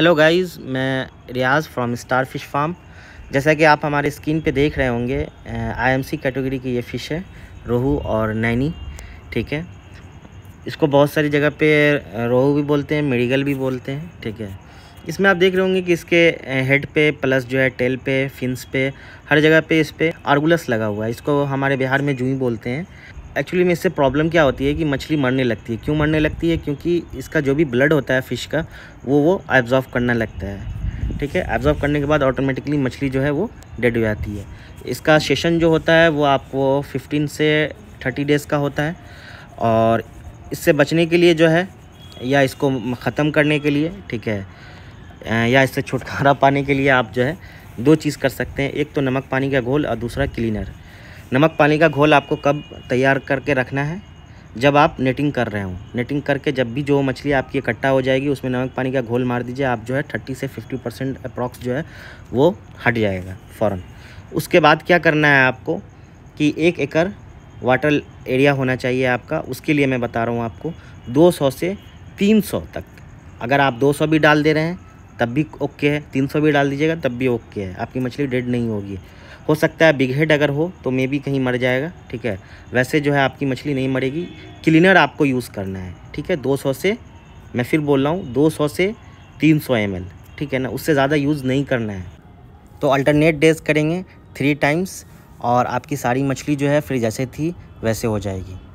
hello guys मैं Riyaz from star fish farm जैसा कि आप हमारे स्क्रीन पे देख रहे होंगे आईएमसी कैटेगरी की ये फ़िश है रोहू और नैनी ठीक है इसको बहुत सारी जगह पे रोहू भी बोलते हैं मेडिकल भी बोलते हैं ठीक है इसमें आप देख रहे होंगे कि इसके हेड पे प्लस जो है टेल पे फिंस पे हर जगह पे इस पर आर्गुलस लगा हुआ है इसको हमारे बिहार में जूई बोलते हैं एक्चुअली में इससे प्रॉब्लम क्या होती है कि मछली मरने लगती है क्यों मरने लगती है क्योंकि इसका जो भी ब्लड होता है फ़िश का वो वो एब्जॉर्व करना लगता है ठीक है एब्जॉर्व करने के बाद ऑटोमेटिकली मछली जो है वो डेड हो जाती है इसका सेशन जो होता है वो आपको फिफ्टीन से थर्टी डेज़ का होता है और इससे बचने के लिए जो है या इसको ख़त्म करने के लिए ठीक है या इससे छुटकारा पाने के लिए आप जो है दो चीज़ कर सकते हैं एक तो नमक पानी का घोल और दूसरा क्लीनर नमक पानी का घोल आपको कब तैयार करके रखना है जब आप नेटिंग कर रहे हो नेटिंग करके जब भी जो मछली आपकी इकट्ठा हो जाएगी उसमें नमक पानी का घोल मार दीजिए आप जो है थर्टी से फिफ्टी परसेंट अप्रॉक्स जो है वो हट जाएगा फ़ौर उसके बाद क्या करना है आपको कि एक एकड़ वाटर एरिया होना चाहिए आपका उसके लिए मैं बता रहा हूँ आपको 200 से 300 तक अगर आप 200 भी डाल दे रहे हैं तब भी ओके है 300 भी डाल दीजिएगा तब भी ओके है आपकी मछली डेड नहीं होगी हो सकता है बिग हेड अगर हो तो मे भी कहीं मर जाएगा ठीक है वैसे जो है आपकी मछली नहीं मरेगी क्लीनर आपको यूज़ करना है ठीक है 200 से मैं फिर बोल रहा हूँ 200 से 300 सौ ठीक है ना उससे ज़्यादा यूज़ नहीं करना है तो अल्टरनेट डेज करेंगे थ्री टाइम्स और आपकी सारी मछली जो है फिर जैसे थी वैसे हो जाएगी